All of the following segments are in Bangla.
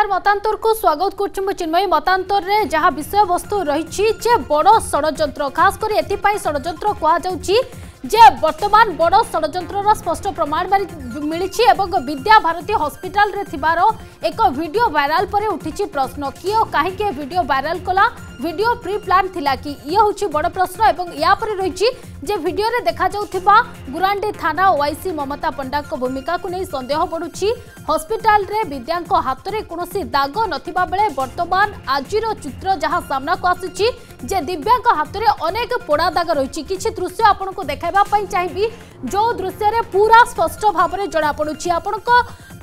নমস্কার মতান্তরকু স্বাগত করছি মু চিন্ময়ী মতান্তরে যা বিষয়বস্তু রয়েছে যে বড় ষড়যন্ত্র খাস করে এথিপাই ষড়যন্ত্র কুহযাচ্ছে जे बर्तमान बड़ षड्र स्पष्ट प्रमाण मिली विद्या भारती हस्पिटाल एक भिड भाइराल पर उठी प्रश्न किए कहीं भिड भाइराल कला भिड प्री प्लां थी कि ये हूँ बड़ प्रश्न और यापर रही भिडे देखा गुरांडी थाना ओआईसी ममता पंडा को भूमिका को नहीं सन्देह बढ़ुची हस्पिटाल विद्या हाथ में कौन दाग ना बेले बर्तमान आज चित्र जहाँ सामना को आसुच्छी যে দিব্যাঙ্ক হাতরে অনেক পোড়া দাগ রয়েছে কিছু দৃশ্য আপনার দেখাইবা চাইবি যে দৃশ্যের পুরা স্পষ্ট ভাবে জনাপড়ুছি আপনার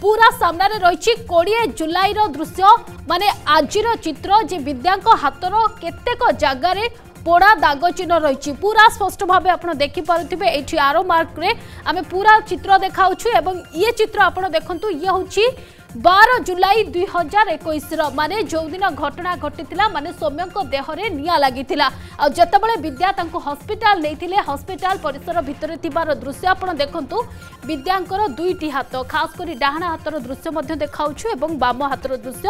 পুরা সামনে রয়েছে কোড়িয়ে জুলাইর দৃশ্য মানে আজির চিত্র যে বিদ্যাঙ্ক হাতর কেতেক জায়গার পোড়া দাগ চিহ্ন রয়েছে পুরা স্পষ্ট ভাবে আপনার দেখিপারে এটি আরো মার্ক আমি পুরা চিত্র দেখাও এবং ইয়ে চিত্র আপনার দেখুন ইয়ে হচ্ছে ବାର ଜୁଲାଇ ଦୁଇ ହଜାର ଏକୋଇଶର ମାନେ ଯେଉଁଦିନ ଘଟଣା ଘଟିଥିଲା ମାନେ ସୌମ୍ୟଙ୍କ ଦେହରେ ନିଆଁ ଲାଗିଥିଲା ଆଉ ଯେତେବେଳେ ବିଦ୍ୟା ତାଙ୍କୁ ହସ୍ପିଟାଲ ନେଇଥିଲେ ହସ୍ପିଟାଲ ପରିସର ଭିତରେ ଥିବାର ଦୃଶ୍ୟ ଆପଣ ଦେଖନ୍ତୁ ବିଦ୍ୟାଙ୍କର ଦୁଇଟି ହାତ ଖାସ କରି ଡାହାଣ ହାତର ଦୃଶ୍ୟ ମଧ୍ୟ ଦେଖାଉଛି ଏବଂ ବାମ ହାତର ଦୃଶ୍ୟ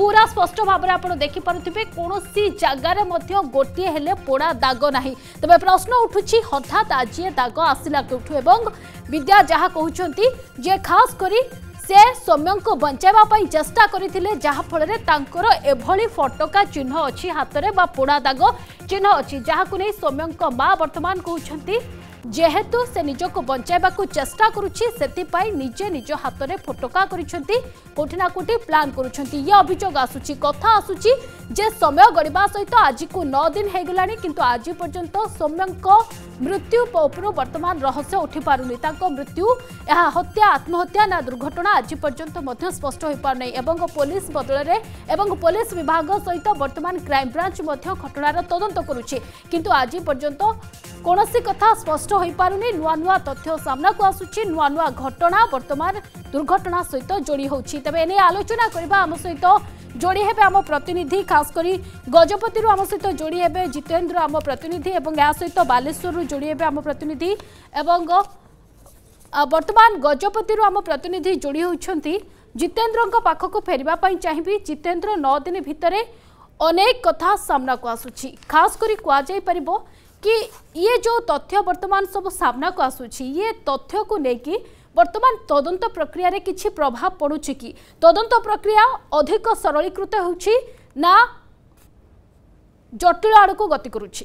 ପୁରା ସ୍ପଷ୍ଟ ଭାବରେ ଆପଣ ଦେଖିପାରୁଥିବେ କୌଣସି ଜାଗାରେ ମଧ୍ୟ ଗୋଟିଏ ହେଲେ ପୋଡ଼ା ଦାଗ ନାହିଁ ତେବେ ପ୍ରଶ୍ନ ଉଠୁଛି ହଠାତ୍ ଆଜି ଏ ଦାଗ ଆସିଲା କେଉଁଠୁ ଏବଂ ବିଦ୍ୟା ଯାହା କହୁଛନ୍ତି ଯେ ଖାସ କରି ସେ ସୌମ୍ୟଙ୍କୁ ବଞ୍ଚାଇବା ପାଇଁ ଚେଷ୍ଟା କରିଥିଲେ ଯାହାଫଳରେ ତାଙ୍କର ଏଭଳି ଫଟକା ଚିହ୍ନ ଅଛି ହାତରେ ବା ପୋଡ଼ା ଦାଗ ଚିହ୍ନ ଅଛି ଯାହାକୁ ନେଇ ସୌମ୍ୟଙ୍କ ମା ବର୍ତ୍ତମାନ କହୁଛନ୍ତି ଯେହେତୁ ସେ ନିଜକୁ ବଞ୍ଚାଇବାକୁ ଚେଷ୍ଟା କରୁଛି ସେଥିପାଇଁ ନିଜେ ନିଜ ହାତରେ ଫୋଟକା କରିଛନ୍ତି କୋଠି ନା କୋଠି ପ୍ଲାନ୍ କରୁଛନ୍ତି ଇଏ ଅଭିଯୋଗ ଆସୁଛି କଥା ଆସୁଛି ଯେ ସମୟ ଗଡ଼ିବା ସହିତ ଆଜିକୁ ନଅ ଦିନ ହେଇଗଲାଣି କିନ୍ତୁ ଆଜି ପର୍ଯ୍ୟନ୍ତ ସୌମ୍ୟଙ୍କ ମୃତ୍ୟୁ ଉପରୁ ବର୍ତ୍ତମାନ ରହସ୍ୟ ଉଠିପାରୁନି ତାଙ୍କ ମୃତ୍ୟୁ ଏହା ହତ୍ୟା ଆତ୍ମହତ୍ୟା ନା ଦୁର୍ଘଟଣା ଆଜି ପର୍ଯ୍ୟନ୍ତ ମଧ୍ୟ ସ୍ପଷ୍ଟ ହୋଇପାରୁନାହିଁ ଏବଂ ପୋଲିସ ବଦଳରେ ଏବଂ ପୋଲିସ ବିଭାଗ ସହିତ ବର୍ତ୍ତମାନ କ୍ରାଇମବ୍ରାଞ୍ଚ ମଧ୍ୟ ଘଟଣାର ତଦନ୍ତ କରୁଛି କିନ୍ତୁ ଆଜି ପର୍ଯ୍ୟନ୍ତ କୌଣସି କଥା ସ୍ପଷ୍ଟ স্পষ্ট হয়েপারুনি নূয়া নূয়া তথ্য সামনাকু আসুচি নূয়া নূয়া ঘটনা বর্তমান দুর্ঘটনা সহিত যোড়ি হচ্ছে তবে এনে আলোচনা করা আমার সহিত যোড়ি হবে আমার প্রতিনিধি খাস করে গজপতি আমার সহিত যোড়ি হবে জিতেন্দ্র আমার প্রতিনিধি এবং এর সহিত বালেশ্বর যোড়ি হবে আমার প্রতিনিধি এবং বর্তমান গজপতি আমার প্রতিনিধি যোড়ি হচ্ছেন জিতেন্দ্র পাখক ফেরা চাহিবি জিতেন্দ্র নদিন ভিতরে অনেক কথা সামনাকু আসুচি খাস করে কুযাইপার कि ये जो तथ्य बर्तमान सब सामना को आसुची ये तथ्य को लेकिन वर्तमान तदंत प्रक्रिय कि प्रभाव पड़ू कि तदंत प्रक्रिया अधिक सरलीकृत हो जटिल आड़ को गति करुच्छी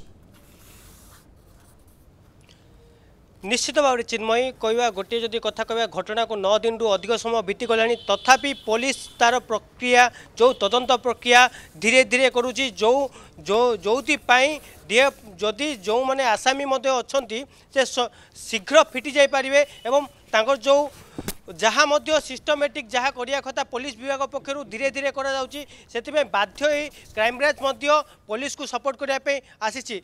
ନିଶ୍ଚିତ ଭାବରେ ଚିନ୍ମୟୀ କହିବା ଗୋଟିଏ ଯଦି କଥା କହିବା ଘଟଣାକୁ ନଅ ଦିନରୁ ଅଧିକ ସମୟ ବିତିଗଲାଣି ତଥାପି ପୋଲିସ ତା'ର ପ୍ରକ୍ରିୟା ଯେଉଁ ତଦନ୍ତ ପ୍ରକ୍ରିୟା ଧୀରେ ଧୀରେ କରୁଛି ଯେଉଁ ଯେଉଁଥିପାଇଁ ডিএ যদি যে আসামী মধ্যে অনেক যে শীঘ্র ফিটি যাই পারে এবং তাঁর যে ଯାହା ମଧ୍ୟ ସିଷ୍ଟମେଟିକ୍ ଯାହା କରିବା କଥା ପୋଲିସ ବିଭାଗ ପକ୍ଷରୁ ଧୀରେ ଧୀରେ କରାଯାଉଛି ସେଥିପାଇଁ ବାଧ୍ୟ ହୋଇ କ୍ରାଇମବ୍ରାଞ୍ଚ ମଧ୍ୟ ପୋଲିସକୁ ସପୋର୍ଟ କରିବା ପାଇଁ ଆସିଛି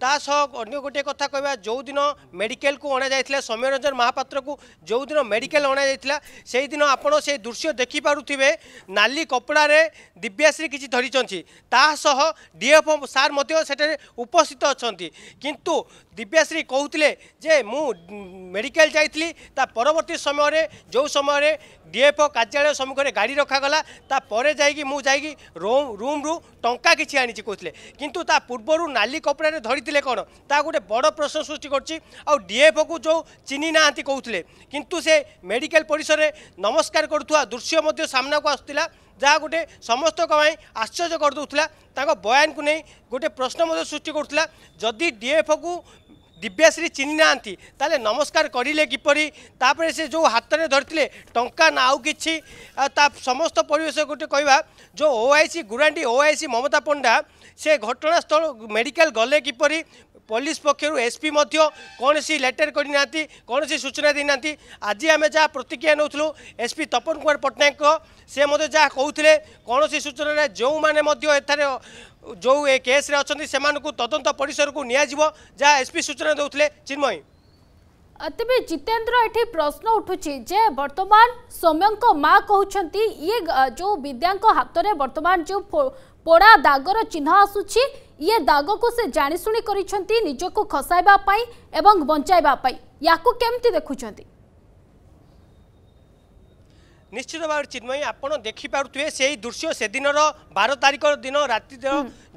ତା ସହ ଅନ୍ୟ ଗୋଟିଏ କଥା କହିବା ଯେଉଁଦିନ ମେଡ଼ିକାଲକୁ ଅଣାଯାଇଥିଲା ସୌମ୍ୟରଞ୍ଜନ ମହାପାତ୍ରକୁ ଯେଉଁଦିନ ମେଡ଼ିକାଲ ଅଣାଯାଇଥିଲା ସେହିଦିନ ଆପଣ ସେ ଦୃଶ୍ୟ ଦେଖିପାରୁଥିବେ ନାଲି କପଡ଼ାରେ ଦିବ୍ୟାଶ୍ରୀ କିଛି ଧରିଛନ୍ତି ତା ସହ ଡିଏଫ୍ଓ ସାର୍ ମଧ୍ୟ ସେଠାରେ ଉପସ୍ଥିତ ଅଛନ୍ତି କିନ୍ତୁ ଦିବ୍ୟାଶ୍ରୀ କହୁଥିଲେ ଯେ ମୁଁ ମେଡ଼ିକାଲ ଯାଇଥିଲି ତା ପରବର୍ତ୍ତୀ ସମୟରେ ଯେଉଁ ସମୟରେ ଡିଏଫ୍ଓ କାର୍ଯ୍ୟାଳୟ ସମ୍ମୁଖରେ ଗାଡ଼ି ରଖାଗଲା ତାପରେ ଯାଇକି ମୁଁ ଯାଇକି ରୁମ୍ରୁ ଟଙ୍କା କିଛି ଆଣିଛି କହୁଥିଲେ କିନ୍ତୁ ତା ପୂର୍ବରୁ ନାଲି କପଡ଼ାରେ ଧରି କରିଥିଲେ କ'ଣ ତାହା ଗୋଟେ ବଡ଼ ପ୍ରଶ୍ନ ସୃଷ୍ଟି କରୁଛି ଆଉ ଡିଏଫ୍ଓକୁ ଯେଉଁ ଚିହ୍ନି ନାହାନ୍ତି କହୁଥିଲେ କିନ୍ତୁ ସେ ମେଡ଼ିକାଲ ପରିସରରେ ନମସ୍କାର କରୁଥିବା ଦୃଶ୍ୟ ମଧ୍ୟ ସାମ୍ନାକୁ ଆସୁଥିଲା ଯାହା ଗୋଟେ ସମସ୍ତଙ୍କ ପାଇଁ ଆଶ୍ଚର୍ଯ୍ୟ କରିଦେଉଥିଲା ତାଙ୍କ ବୟାନକୁ ନେଇ ଗୋଟେ ପ୍ରଶ୍ନ ମଧ୍ୟ ସୃଷ୍ଟି କରୁଥିଲା ଯଦି ଡିଏଫ୍ଓକୁ ଦିବ୍ୟାଶ୍ରୀ ଚିହ୍ନି ନାହାନ୍ତି ତାହେଲେ ନମସ୍କାର କରିଲେ କିପରି ତାପରେ ସେ ଯେଉଁ ହାତରେ ଧରିଥିଲେ ଟଙ୍କା ନା ଆଉ କିଛି ତା ସମସ୍ତ ପରିବେଶ ଗୋଟେ କହିବା ଯେଉଁ O I C Gurandi O I C Mamata Panda ସେ ଘଟଣାସ୍ଥଳ ମେଡ଼ିକାଲ ଗଲେ କିପରି ପୋଲିସ ପକ୍ଷରୁ ଏସ୍ପି ମଧ୍ୟ କୌଣସି ଲେଟର କରିନାହାନ୍ତି କୌଣସି ସୂଚନା ଦେଇନାହାନ୍ତି ଆଜି ଆମେ ଯାହା ପ୍ରତିକ୍ରିୟା ନେଉଥିଲୁ ଏସ୍ପି ତପନ କୁମାର ପଟ୍ଟନାୟକ ସେ ମଧ୍ୟ ଯାହା କହୁଥିଲେ କୌଣସି ସୂଚନାରେ ଯେଉଁମାନେ ମଧ୍ୟ ଏଠାରେ ଯେଉଁ ଏ କେସ୍ରେ ଅଛନ୍ତି ସେମାନଙ୍କୁ ତଦନ୍ତ ପରିସରକୁ ନିଆଯିବ ଯାହା ଏସ୍ପି ସୂଚନା ଦେଉଥିଲେ ଚିନ୍ମୟୀ ତେବେ ଜିତେନ୍ଦ୍ର ଏଠି ପ୍ରଶ୍ନ ଉଠୁଛି ଯେ ବର୍ତ୍ତମାନ ସୌମ୍ୟଙ୍କ ମା କହୁଛନ୍ତି ଇଏ ଯେଉଁ ବିଦ୍ୟାଙ୍କ ହାତରେ ବର୍ତ୍ତମାନ ଯେଉଁ ପୋଡ଼ା ଦାଗର ଚିହ୍ନ ଆସୁଛି ଇଏ ଦାଗକୁ ସେ ଜାଣିଶୁଣି କରିଛନ୍ତି ନିଜକୁ ଖସାଇବା ପାଇଁ ଏବଂ ବଞ୍ଚାଇବା ପାଇଁ ୟାକୁ କେମିତି ଦେଖୁଛନ୍ତି ନିଶ୍ଚିତ ଭାବରେ ଚିନ୍ମୟୀ ଆପଣ ଦେଖିପାରୁଥିବେ ସେଇ ଦୃଶ୍ୟ ସେଦିନର ବାର ତାରିଖ ଦିନ ରାତି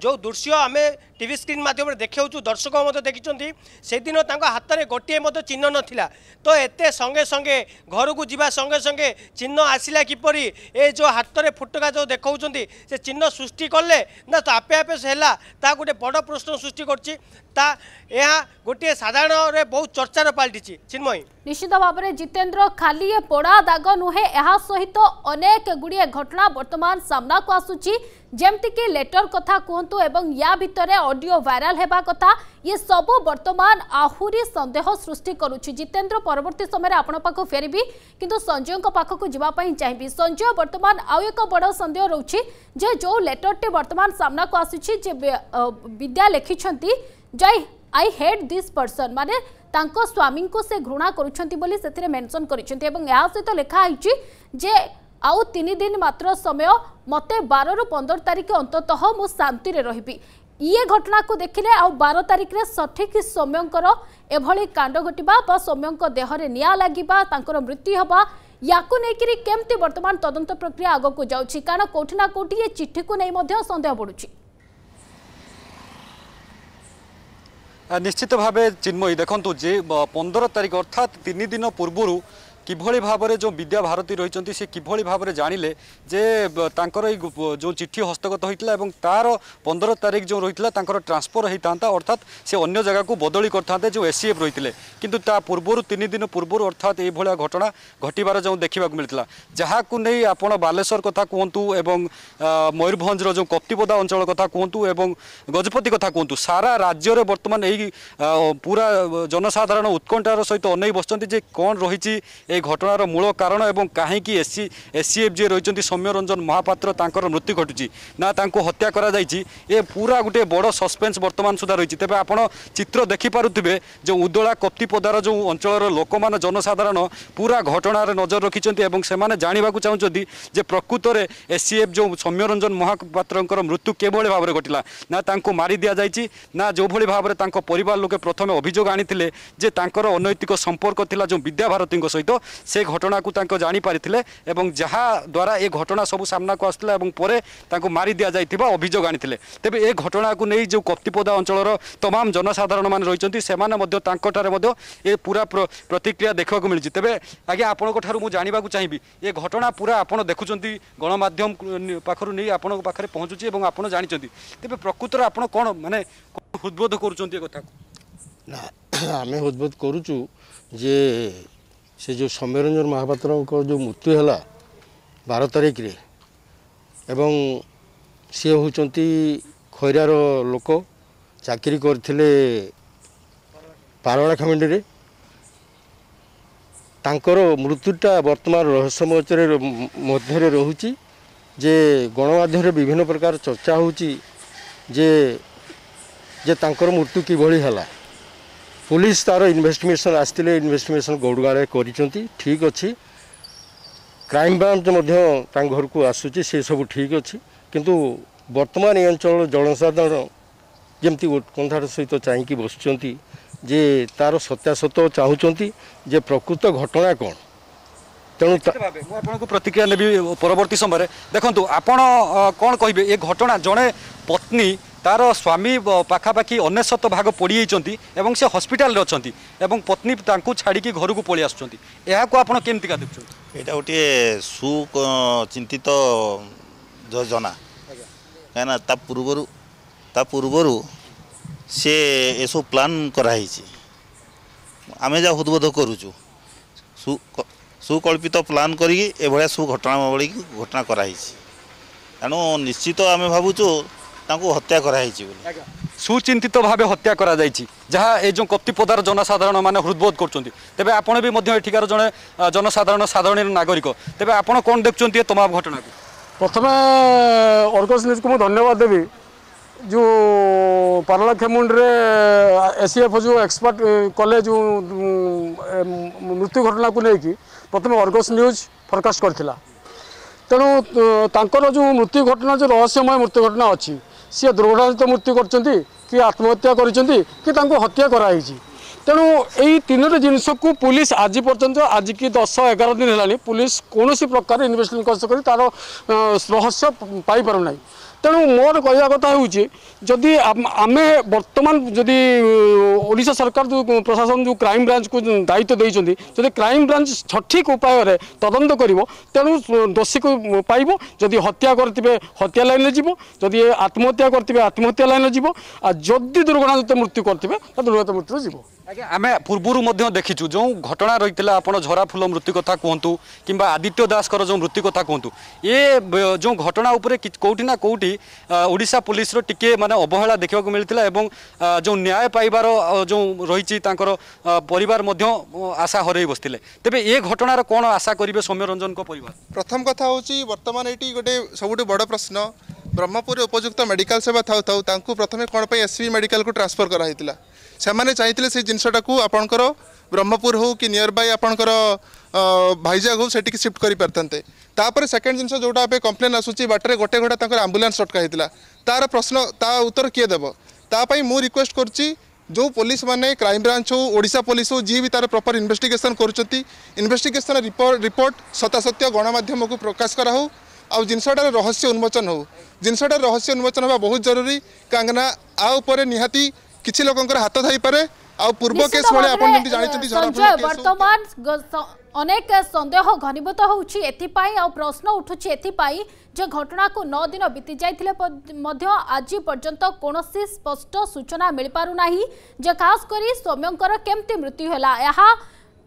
ଯେଉଁ ଦୃଶ୍ୟ ଆମେ ଟିଭି ସ୍କ୍ରିନ୍ ମାଧ୍ୟମରେ ଦେଖାଉଛୁ ଦର୍ଶକ ମଧ୍ୟ ଦେଖିଛନ୍ତି ସେଦିନ ତାଙ୍କ ହାତରେ ଗୋଟିଏ ମଧ୍ୟ ଚିହ୍ନ ନଥିଲା ତ ଏତେ ସଙ୍ଗେ ସଙ୍ଗେ ଘରକୁ ଯିବା ସଙ୍ଗେ ସଙ୍ଗେ ଚିହ୍ନ ଆସିଲା କିପରି ଏ ଯେଉଁ ହାତରେ ଫୁଟକା ଯେଉଁ ଦେଖାଉଛନ୍ତି ସେ ଚିହ୍ନ ସୃଷ୍ଟି କଲେ ନା ତ ଆପେ ଆପେ ହେଲା ତାହା ଗୋଟେ ବଡ଼ ପ୍ରଶ୍ନ ସୃଷ୍ଟି କରୁଛି ତା ଏହା ଗୋଟିଏ ସାଧାରଣରେ ବହୁତ ଚର୍ଚ୍ଚାର ପାଲଟିଛି ଚିନ୍ମୟୀ ନିଶ୍ଚିତ ଭାବରେ ଜିତେନ୍ଦ୍ର ଖାଲି ଏ ପୋଡ଼ା ଦାଗ ନୁହେଁ ଏହା ସହିତ ଅନେକ ଗୁଡ଼ିଏ ଘଟଣା ବର୍ତ୍ତମାନ ସାମ୍ନାକୁ ଆସୁଛି जमती लेटर कथा कहतु एवं या भितर ऑडियो वायरल होगा कथा ये सब बर्तमान आहुरी सन्देह सृष्टि करुच्छ जितेन्द्र परवर्त समय आपको फेर भी कि संजयों पाखक जावाप चाहिए संजय बर्तमान आउ एक बड़ सन्देह रोचे जे जो लेटर टे बर्तमान सामना को आसूँ जे विद्या लिखिं जय आई हेट दिस् पर्सन माने मानने स्वामी को से घृणा करुँच मेनसन करसत लिखाही আউ তিন দিন মাত্র সময় মতো বারু পনের তারিখ অন্ততঃ মু শান্তি রহবি ইয়ে ঘটনাকে দেখলে আবার তারিখে সঠিক সৌম্যঙ্কর এভাবে কাণ্ড ঘটবা বা সৌম্যঙ্ক দেহরে নিয়া লাগবা তাঁর মৃত্যু হওয়া ইয়াকু নেইকি কেমতি বর্তমান তদন্ত প্রক্রিয়া আগকু যাচ্ছি কারণ কোটি না কোটি এ চিঠিকু নেই মধ্যে সন্দেহ পড়ুছি নিশ্চিত ভাবে চিন্ময়ী দেখুন যে পনেরো তারিখ অর্থাৎ তিন দিন পূর্বর কিভাবে ভাবে যে বিদ্যাভারতী রয়েছেন সে কিভাবে ভাবে জাঁলে যে তাঁর এই যে চিঠি হস্তগত হয়েছিল এবং তার পনেরো তারিখ যে রয়েছে তাঁর ট্রান্সফর হয়ে থাকে অর্থাৎ সে অন্য জায়গাকে বদলি করে থাকে যে এসিএফ রয়েছে কিন্তু তা পূর্ব তিন দিন পূর্ব অর্থাৎ এইভাবে ঘটনা ঘটবার যে দেখা মিলে যা আপনার বালেশ্বর কথা কুহতু এবং ময়ূরভঞ্জর যে কপ্তিপদা অঞ্চল কথা কুহতু এবং গজপতি কথা কুহতু সারা রাজ্যের বর্তমান এই পুরা জনসাধারণ উৎকণ্ঠার সহ অনেক বসছেন যে কণ রয়েছে ଏହି ଘଟଣାର ମୂଳ କାରଣ ଏବଂ କାହିଁକି ଏସି ଏସ୍ସିଏଫ୍ ଯିଏ ରହିଛନ୍ତି ସୌମ୍ୟରଞ୍ଜନ ମହାପାତ୍ର ତାଙ୍କର ମୃତ୍ୟୁ ଘଟୁଛି ନା ତାଙ୍କୁ ହତ୍ୟା କରାଯାଇଛି ଏ ପୁରା ଗୋଟିଏ ବଡ଼ ସସ୍ପେନ୍ସ ବର୍ତ୍ତମାନ ସୁଦ୍ଧା ରହିଛି ତେବେ ଆପଣ ଚିତ୍ର ଦେଖିପାରୁଥିବେ ଯେ ଉଦଳା କପ୍ତିପଦାର ଯେଉଁ ଅଞ୍ଚଳର ଲୋକମାନେ ଜନସାଧାରଣ ପୁରା ଘଟଣାରେ ନଜର ରଖିଛନ୍ତି ଏବଂ ସେମାନେ ଜାଣିବାକୁ ଚାହୁଁଛନ୍ତି ଯେ ପ୍ରକୃତରେ ଏସ୍ସିଏଫ୍ ଯେଉଁ ସୌମ୍ୟରଞ୍ଜନ ମହାପାତ୍ରଙ୍କର ମୃତ୍ୟୁ କେଉଁଭଳି ଭାବରେ ଘଟିଲା ନା ତାଙ୍କୁ ମାରି ଦିଆଯାଇଛି ନା ଯେଉଁଭଳି ଭାବରେ ତାଙ୍କ ପରିବାର ଲୋକେ ପ୍ରଥମେ ଅଭିଯୋଗ ଆଣିଥିଲେ ଯେ ତାଙ୍କର ଅନୈତିକ ସମ୍ପର୍କ ଥିଲା ଯେଉଁ ବିଦ୍ୟାଭାରତୀଙ୍କ ସହିତ ସେ ଘଟଣାକୁ ତାଙ୍କ ଜାଣିପାରିଥିଲେ ଏବଂ ଯାହାଦ୍ୱାରା ଏ ଘଟଣା ସବୁ ସାମ୍ନାକୁ ଆସୁଥିଲା ଏବଂ ପରେ ତାଙ୍କୁ ମାରି ଦିଆଯାଇଥିବା ଅଭିଯୋଗ ଆଣିଥିଲେ ତେବେ ଏ ଘଟଣାକୁ ନେଇ ଯେଉଁ କପ୍ତିପଦା ଅଞ୍ଚଳର ତମାମ ଜନସାଧାରଣମାନେ ରହିଛନ୍ତି ସେମାନେ ମଧ୍ୟ ତାଙ୍କଠାରେ ମଧ୍ୟ ଏ ପୁରା ପ୍ରତିକ୍ରିୟା ଦେଖିବାକୁ ମିଳିଛି ତେବେ ଆଜ୍ଞା ଆପଣଙ୍କ ଠାରୁ ମୁଁ ଜାଣିବାକୁ ଚାହିଁବି ଏ ଘଟଣା ପୁରା ଆପଣ ଦେଖୁଛନ୍ତି ଗଣମାଧ୍ୟମ ପାଖରୁ ନେଇ ଆପଣଙ୍କ ପାଖରେ ପହଞ୍ଚୁଛି ଏବଂ ଆପଣ ଜାଣିଛନ୍ତି ତେବେ ପ୍ରକୃତରେ ଆପଣ କ'ଣ ମାନେ ହୃଦବୋଧ କରୁଛନ୍ତି ଏ କଥାକୁ ନା ଆମେ ହୃଦବୋଧ କରୁଛୁ ଯେ ସେ ଯେଉଁ ସୌମ୍ୟରଞ୍ଜନ ମହାପାତ୍ରଙ୍କ ଯେଉଁ ମୃତ୍ୟୁ ହେଲା ବାର ତାରିଖରେ ଏବଂ ସିଏ ହେଉଛନ୍ତି ଖଇରାର ଲୋକ ଚାକିରି କରିଥିଲେ ପାରଳା ଖଣ୍ଡିରେ ତାଙ୍କର ମୃତ୍ୟୁଟା ବର୍ତ୍ତମାନ ରହସ୍ୟମୟରେ ମଧ୍ୟରେ ରହୁଛି ଯେ ଗଣମାଧ୍ୟମରେ ବିଭିନ୍ନ ପ୍ରକାର ଚର୍ଚ୍ଚା ହେଉଛି ଯେ ଯେ ତାଙ୍କର ମୃତ୍ୟୁ କିଭଳି ହେଲା পুলিশ তার ইনভেস্টিগেশন আসলে ইনভেস্টিগেশন গৌড়গাঁরে করছেন ঠিক অছি ক্রাইম ব্রাঞ্চ মধ্যে তা ঘরকু আসুচি সেসব ঠিক অছি কিন্তু বর্তমান এই অঞ্চল জনসাধারণ যেমি উৎকণ্ঠার সহ চাইকি বসছেন যে তার সত্যাসত্য চাহুচার যে প্রকৃত ঘটনা কম তেমন আপনার প্রতিক্রিয়া নেবি পরবর্তী সময় দেখুন আপনার কম কে এ ঘটনা জনে পত্নী তার স্বামী পাখাপাখি অনেশত ভাগ পড়িযাই এবং সে হসপিটালে অনেক এবং পত্নী তাঁকু ছাড়িকি ঘরকু পড়ে আসছেন এখন আপনার কেমিকা দেখছেন এটা গোটিয়ে সুচিন্তিত যোজনা কেন তা পূর্ব তা পূর্ব সে এসব প্ল্যান করা হয়েছে আমি যা উদ্বোধ করুছু সুকল্পিত প্ল্যান করি এভাবে সব ঘটনাবলী ঘটনা করা হয়েছে তেমন নিশ্চিত আমি ভাবুছু ତାଙ୍କୁ ହତ୍ୟା କରାହେଇଛି ବୋଲି সুচিন্তিত ভাবে হত্যা করা যাই যা এই যে কপ্তিপদার জনসাধারণ মানে হৃদবোধ করছেন তবে আপনার বি এঠিকার জন জনসাধারণ সাধারণ নাগরিক তবে আপনার কম দেখছেন এ তমাম ঘটনা প্রথমে অর্গস নিউজকে ধন্যবাদ দেবি যে পারলাক্ষেমুন্ডে এসিএফ যে এক্সপার্ট কলে যে মৃত্যু ঘটনাকে নিয়ে প্রথমে অর্গস নিউজ ফরকাস্ট করে তেমন তাঁর যে মৃত্যু ঘটনা যে রহস্যময় মৃত্যু ঘটনা অনেক ସିଏ ଦୁର୍ଘଟଣାଜନିତ ମୃତ୍ୟୁ କରିଛନ୍ତି କି ଆତ୍ମହତ୍ୟା କରିଛନ୍ତି କି ତାଙ୍କୁ ହତ୍ୟା କରାହେଇଛି ତେଣୁ ଏଇ ତିନୋଟି ଜିନିଷକୁ ପୋଲିସ ଆଜି ପର୍ଯ୍ୟନ୍ତ ଆଜିକି ଦଶ ଏଗାର ଦିନ ହେଲାଣି ପୋଲିସ କୌଣସି ପ୍ରକାର ଇନ୍ଭେଷ୍ଟିଗେସନ୍ କରି ତା'ର ରହସ୍ୟ ପାଇପାରୁନାହିଁ ତେଣୁ ମୋର କହିବା କଥା ହେଉଛି ଯଦି ଆମେ ବର୍ତ୍ତମାନ ଯଦି ଓଡ଼ିଶା ସରକାର ଯେଉଁ ପ୍ରଶାସନ ଯେଉଁ କ୍ରାଇମ୍ ବ୍ରାଞ୍ଚକୁ ଦାୟିତ୍ୱ ଦେଇଛନ୍ତି ଯଦି କ୍ରାଇମ୍ ବ୍ରାଞ୍ଚ ସଠିକ୍ ଉପାୟରେ ତଦନ୍ତ କରିବ ତେଣୁ ଦୋଷୀକୁ ପାଇବ ଯଦି ହତ୍ୟା କରିଥିବେ ହତ୍ୟା ଲାଇନ୍ରେ ଯିବ ଯଦି ଆତ୍ମହତ୍ୟା କରିଥିବେ ଆତ୍ମହତ୍ୟା ଲାଇନ୍ରେ ଯିବ ଆଉ ଯଦି ଦୁର୍ଘଟଣାଯୁକ୍ତ ମୃତ୍ୟୁ କରିଥିବେ ତା ଦୁର୍ଘଟଣା ମୃତ୍ୟୁରେ ଯିବ ଆମେ ପୂର୍ବରୁ ମଧ୍ୟ ଦେଖିଛୁ ଯେଉଁ ଘଟଣା ରହିଥିଲା ଆପଣ ଝରାଫୁଲ ମୃତ୍ୟୁ କଥା କୁହନ୍ତୁ କିମ୍ବା ଆଦିତ୍ୟ ଦାସଙ୍କର ଯେଉଁ ମୃତ୍ୟୁ କଥା କୁହନ୍ତୁ ଏ ଯେଉଁ ଘଟଣା ଉପରେ କେଉଁଠି ନା କେଉଁଠି ଓଡ଼ିଶା ପୋଲିସର ଟିକିଏ ମାନେ ଅବହେଳା ଦେଖିବାକୁ ମିଳିଥିଲା ଏବଂ ଯେଉଁ ନ୍ୟାୟ ପାଇବାର ଯେଉଁ ରହିଛି ତାଙ୍କର ପରିବାର ମଧ୍ୟ ଆଶା ହରେଇ ବସିଥିଲେ ତେବେ ଏ ଘଟଣାର କ'ଣ ଆଶା କରିବେ ସୌମ୍ୟରଞ୍ଜନଙ୍କ ପରିବାର ପ୍ରଥମ କଥା ହେଉଛି ବର୍ତ୍ତମାନ ଏଠି ଗୋଟେ ସବୁଠୁ ବଡ଼ ପ୍ରଶ୍ନ ବ୍ରହ୍ମପୁରରେ ଉପଯୁକ୍ତ ମେଡିକାଲ ସେବା ଥାଉ ଥାଉ ତାଙ୍କୁ ପ୍ରଥମେ କ'ଣ ପାଇଁ ଏସ୍ସିବି ମେଡିକାଲକୁ ଟ୍ରାନ୍ସଫର କରାହେଇଥିଲା ସେମାନେ ଚାହିଁଥିଲେ ସେଇ ଜିନିଷଟାକୁ ଆପଣଙ୍କର ବ୍ରହ୍ମପୁର ହେଉ କି ନିୟର ବାଇ ଆପଣଙ୍କର ଭାଇଜାଗ ହେଉ ସେଠିକି ସିଫ୍ଟ କରିପାରିଥାନ୍ତେ ତାପରେ ସେକେଣ୍ଡ ଜିନିଷ ଯେଉଁଟା ଏବେ କମ୍ପ୍ଲେନ୍ ଆସୁଛି ବାଟରେ ଗୋଟେ ଘଣ୍ଟା ତାଙ୍କର ଆମ୍ବୁଲାନ୍ସ ଅଟକା ହେଇଥିଲା ତା'ର ପ୍ରଶ୍ନ ତା ଉତ୍ତର କିଏ ଦେବ ତା ପାଇଁ ମୁଁ ରିକ୍ୱେଷ୍ଟ କରୁଛି ଯେଉଁ ପୋଲିସ ମାନେ କ୍ରାଇମବ୍ରାଞ୍ଚ ହେଉ ଓଡ଼ିଶା ପୋଲିସ ହେଉ ଯିଏ ବି ତା'ର ପ୍ରପର୍ ଇନଭେଷ୍ଟିଗେସନ୍ କରୁଛନ୍ତି ଇନଭେଷ୍ଟିଗେସନ୍ ରିପୋର୍ଟ ରିପୋର୍ଟ ସତ୍ୟାସତ୍ୟ ଗଣମାଧ୍ୟମକୁ ପ୍ରକାଶ କରାହେଉ ଆଉ ଜିନିଷଟାର ରହସ୍ୟ ଉନ୍ମୋଚନ ହେଉ ଜିନିଷଟାର ରହସ୍ୟ ଉନ୍ମୋଚନ ହେବା ବହୁତ ଜରୁରୀ କାହିଁକିନା ଆ ଉପରେ ନିହାତି କିଛି ଲୋକଙ୍କର ହାତ ଥାଇପାରେ ଆଉ ପୂର୍ବ କେସ୍ ଭଳି ଆପଣ ଯେମିତି ଜାଣିଛନ୍ତି ବର୍ତ୍ତମାନ ଅନେକ ସନ୍ଦେହ ଘନୀଭୂତ ହେଉଛି ଏଥିପାଇଁ ଆଉ ପ୍ରଶ୍ନ ଉଠୁଛି ଏଥିପାଇଁ ଯେ ଘଟଣାକୁ ନଅ ଦିନ ବିତି ଯାଇଥିଲେ ମଧ୍ୟ ଆଜି ପର୍ଯ୍ୟନ୍ତ କୌଣସି ସ୍ପଷ୍ଟ ସୂଚନା ମିଳିପାରୁନାହିଁ ଯେ ଖାସ୍ କରି ସୌମ୍ୟଙ୍କର କେମିତି ମୃତ୍ୟୁ ହେଲା ଏହା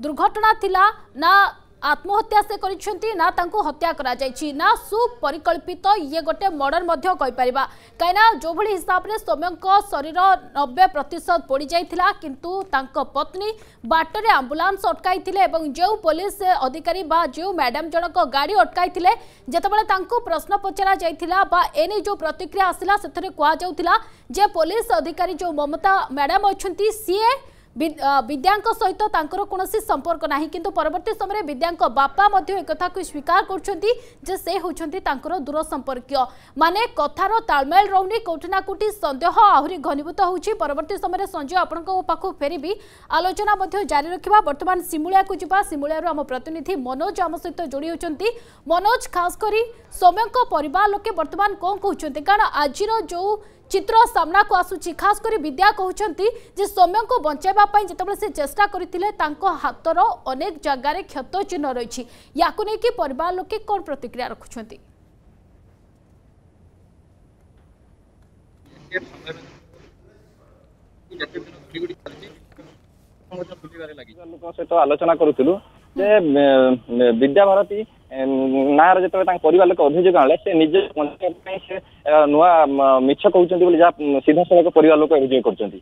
ଦୁର୍ଘଟଣା ଥିଲା ନା आत्महत्या से करा हत्या करा सुपरिकल्पित ये गोटे मर्डर कहीपर कहीं जो भाई हिसाब से सौम्य शरीर नब्बे प्रतिशत पड़ जाता किंतु पत्नी बाटर आंबुलांस अटकई जो पुलिस अधिकारी जो मैडम जनक गाड़ी अटकई जितेबाला प्रश्न पचरा जाता एने जो प्रतिक्रिया आसला से कहला जे पुलिस अधिकारी जो ममता मैडम अच्छा सीए ବିଦ୍ୟାଙ୍କ ସହିତ ତାଙ୍କର କୌଣସି ସମ୍ପର୍କ ନାହିଁ କିନ୍ତୁ ପରବର୍ତ୍ତୀ ସମୟରେ ବିଦ୍ୟାଙ୍କ ବାପା ମଧ୍ୟ ଏକଥାକୁ ସ୍ୱୀକାର କରୁଛନ୍ତି ଯେ ସେ ହେଉଛନ୍ତି ତାଙ୍କର ଦୂର ସମ୍ପର୍କୀୟ ମାନେ କଥାର ତାଳମେଳ ରହୁନି କେଉଁଠି ନା କେଉଁଠି ସନ୍ଦେହ ଆହୁରି ଘନୀଭୂତ ହେଉଛି ପରବର୍ତ୍ତୀ ସମୟରେ ସଞ୍ଜୟ ଆପଣଙ୍କ ପାଖକୁ ଫେରିବି ଆଲୋଚନା ମଧ୍ୟ ଜାରି ରଖିବା ବର୍ତ୍ତମାନ ସିମୁଳିଆକୁ ଯିବା ସିମୁଳିଆରୁ ଆମ ପ୍ରତିନିଧି ମନୋଜ ଆମ ସହିତ ଯୋଡ଼ି ହେଉଛନ୍ତି ମନୋଜ ଖାସ୍ କରି ସୌମ୍ୟଙ୍କ ପରିବାର ଲୋକେ ବର୍ତ୍ତମାନ କ'ଣ କହୁଛନ୍ତି କାରଣ ଆଜିର ଯେଉଁ চিত্র সামনাকু আসুচি খাস করে বিদ্যা কুমার যে সৌম্যক বঞ্চাইবা যেতবে সে চেষ্টা করে হাতর অনেক জায়গায় ক্ষত চিহ্ন রয়েছে ইয়াকু নেই পরিবার লোকে কোণ প্রতিক্রিয়া রাখুন লোক সহ আলোচনা করুলু যে বিদ্যাভারতী ନାଁ ରେ ଯେତେବେଳେ ତାଙ୍କ ପରିବାର ଲୋକ ଅଭିଯୋଗ ଆଣିଲେ ସେ ନିଜେ ବଞ୍ଚିବା ପାଇଁ ସେ ନୂଆ ମିଛ କହୁଛନ୍ତି ବୋଲି ଯାହା ସିଧାସଳଖ ପରିବାର ଲୋକ ଅଭିଯୋଗ କରୁଛନ୍ତି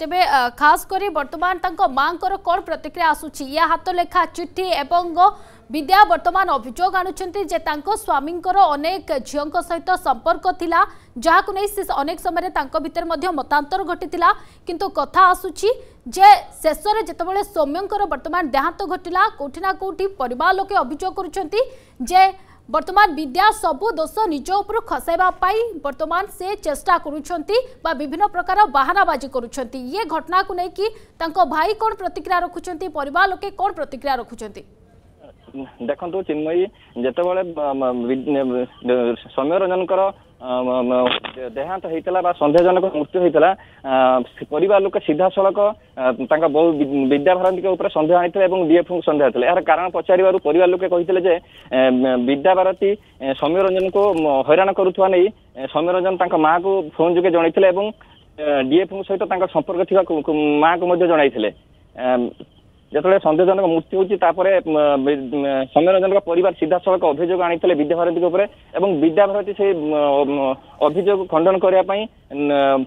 ତେବେ ଖାସ କରି ବର୍ତ୍ତମାନ ତାଙ୍କ ମାଙ୍କର କ'ଣ ପ୍ରତିକ୍ରିୟା ଆସୁଛି ୟା ହାତଲେଖା ଚିଠି ଏବଂ ବିଦ୍ୟା ବର୍ତ୍ତମାନ ଅଭିଯୋଗ ଆଣୁଛନ୍ତି ଯେ ତାଙ୍କ ସ୍ୱାମୀଙ୍କର ଅନେକ ଝିଅଙ୍କ ସହିତ ସମ୍ପର୍କ ଥିଲା ଯାହାକୁ ନେଇ ସେ ଅନେକ ସମୟରେ ତାଙ୍କ ଭିତରେ ମଧ୍ୟ ମତାନ୍ତର ଘଟିଥିଲା କିନ୍ତୁ କଥା ଆସୁଛି जे शेष सौम्य बर्तमान देहांत तो घटला कौटिना कौटि पर लोके अभोग कर बर्तमान विद्या सब दोष निज उपर खसाइवाई बर्तमान से चेष्टा करुच्चन प्रकार बाजी करुँच घटना को लेकिन भाई कौन प्रतिक्रिया रखुच्च पर लोके कौन प्रतिक्रिया रखुच्च ଦେଖନ୍ତୁ ଚିନ୍ମୟୀ ଯେତେବେଳେ ସୌମ୍ୟ ସୌମ୍ୟରଞ୍ଜନଙ୍କର ଦେହାନ୍ତ ହେଇଥିଲା ବା ସନ୍ଦେହ ଜନକ ମୃତ୍ୟୁ ହେଇଥିଲା ପରିବାର ଲୋକ ସିଧାସଳଖ ତାଙ୍କ ବହୁ ଭାରତୀଙ୍କ ଉପରେ ସନ୍ଦେହ ଆଣିଥିଲେ ଏବଂ ଡିଏଫଙ୍କୁ ସନ୍ଦେହ ଆଣିଥିଲେ ଏହାର କାରଣ ପଚାରିବାରୁ ପରିବାର ଲୋକେ କହିଥିଲେ ଯେ ବିଦ୍ୟା ବିଦ୍ୟାଭାରତୀ ସୌମ୍ୟରଞ୍ଜନକୁ ହଇରାଣ କରୁଥିବା ନେଇ ସୌମ୍ୟରଞ୍ଜନ ତାଙ୍କ ମାଆକୁ ଫୋନ ଯୋଗେ ଜଣାଇଥିଲେ ଏବଂ ଡିଏଫଙ୍କ ସହିତ ତାଙ୍କ ସମ୍ପର୍କ ଥିବା ମାଆକୁ ମଧ୍ୟ ଜଣାଇଥିଲେ ଯେତେବେଳେ ସଞ୍ଜୟ ଜନକ ମୃତ୍ୟୁ ହେଉଛି ତାପରେ ସଞ୍ଜୟ ଜନକ ପରିବାର ସିଧାସଳଖ ଅଭିଯୋଗ ଆଣିଥିଲେ ବିଦ୍ୟାଭାରତୀଙ୍କ ଉପରେ ଏବଂ ବିଦ୍ୟାଭାରତୀ ସେ ଅଭିଯୋଗ ଖଣ୍ଡନ କରିବା ପାଇଁ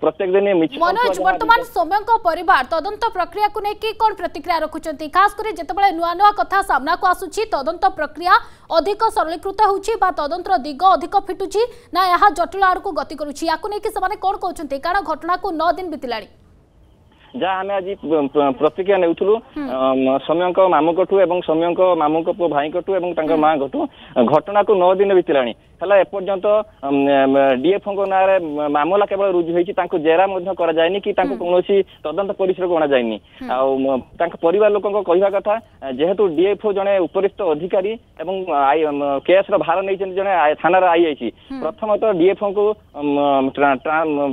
ପ୍ରତ୍ୟେକ ଦିନ ମିଛ ମନୋଜ ବର୍ତ୍ତମାନ ସୌମ୍ୟଙ୍କ ପରିବାର ତଦନ୍ତ ପ୍ରକ୍ରିୟାକୁ ନେଇକି କ'ଣ ପ୍ରତିକ୍ରିୟା ରଖୁଛନ୍ତି ଖାସ କରି ଯେତେବେଳେ ନୂଆ ନୂଆ କଥା ସାମ୍ନାକୁ ଆସୁଛି ତଦନ୍ତ ପ୍ରକ୍ରିୟା ଅଧିକ ସରଳୀକୃତ ହେଉଛି ବା ତଦନ୍ତର ଦିଗ ଅଧିକ ଫିଟୁଛି ନା ଏହା ଜଟିଳ ଆଡ଼କୁ ଗତି କରୁଛି ୟାକୁ ନେଇକି ସେମାନେ କ'ଣ କହୁଛନ୍ତି କାରଣ ଘଟଣାକୁ ନଅ ଦିନ ବିତିଲାଣି ଯାହା ଆମେ ଆଜି ପ୍ରତିକ୍ରିୟା ନେଉଥିଲୁ ସୌମ୍ୟଙ୍କ ମାମୁଙ୍କଠୁ ଏବଂ ସୌମ୍ୟଙ୍କ ମାମୁଙ୍କ ପୁଅ ଭାଇଙ୍କଠୁ ଏବଂ ତାଙ୍କ ମାଆଙ୍କଠୁ ଘଟଣାକୁ ନଅ ଦିନ ବିତିଲାଣି ହେଲା ଏପର୍ଯ୍ୟନ୍ତ ଡିଏଫ୍ଓଙ୍କ ନାଁରେ ମାମଲା କେବଳ ରୁଜୁ ହେଇଛି ତାଙ୍କୁ ଜେରା ମଧ୍ୟ କରାଯାଇନି କି ତାଙ୍କୁ କୌଣସି ତଦନ୍ତ ପରିସରକୁ ଅଣାଯାଇନି ଆଉ ତାଙ୍କ ପରିବାର ଲୋକଙ୍କ କହିବା କଥା ଯେହେତୁ ଡିଏଫଓ ଜଣେ ଉପରିସ୍ଥ ଅଧିକାରୀ ଏବଂ କେସ୍ର ଭାର ନେଇଛନ୍ତି ଜଣେ ଥାନାର ଆଇଆଇସି ପ୍ରଥମତଃ ଡିଏଫ୍ଓଙ୍କୁ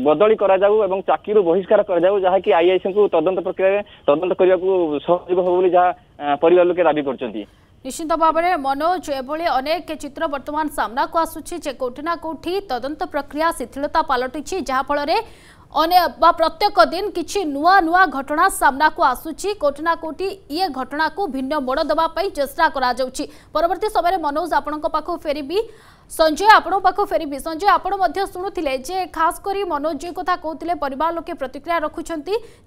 ବଦଳି କରାଯାଉ ଏବଂ ଚାକିରୁ ବହିଷ୍କାର କରାଯାଉ ଯାହାକି ଆଇଆଇସି କମିଶନକୁ ତଦନ୍ତ ପ୍ରକ୍ରିୟାରେ ତଦନ୍ତ କରିବାକୁ ସହଯୋଗ ହେବ ବୋଲି ଯାହା ପରିବାର ଲୋକେ ଦାବି କରୁଛନ୍ତି ନିଶ୍ଚିତ ଭାବରେ ମନୋଜ ଏଭଳି ଅନେକ ଚିତ୍ର ବର୍ତ୍ତମାନ ସାମ୍ନାକୁ ଆସୁଛି ଯେ କୋଉଠି ନା କୋଉଠି ତଦନ୍ତ ପ୍ରକ୍ରିୟା ଶିଥିଳତା ପାଲଟିଛି ଯାହାଫଳରେ ଅନେ ବା ପ୍ରତ୍ୟେକ ଦିନ କିଛି ନୂଆ ନୂଆ ଘଟଣା ସାମ୍ନାକୁ ଆସୁଛି କୋଉଠି ନା କୋଉଠି ଇଏ ଘଟଣାକୁ ଭିନ୍ନ ମୋଡ଼ ଦେବା ପାଇଁ ଚେଷ୍ଟା କରାଯାଉଛି ପରବର୍ତ୍ତୀ ସମୟରେ ମନୋଜ ଆପଣଙ୍କ ପାଖକୁ ଫେରିବି সঞ্জয় আপনার পাখ ফেরবি সঞ্জয় আপনার শুণুলে যে খাস করে মনোজ জী কথা কৌলে পরিবার লোকে প্রতিক্রিয়া রাখুন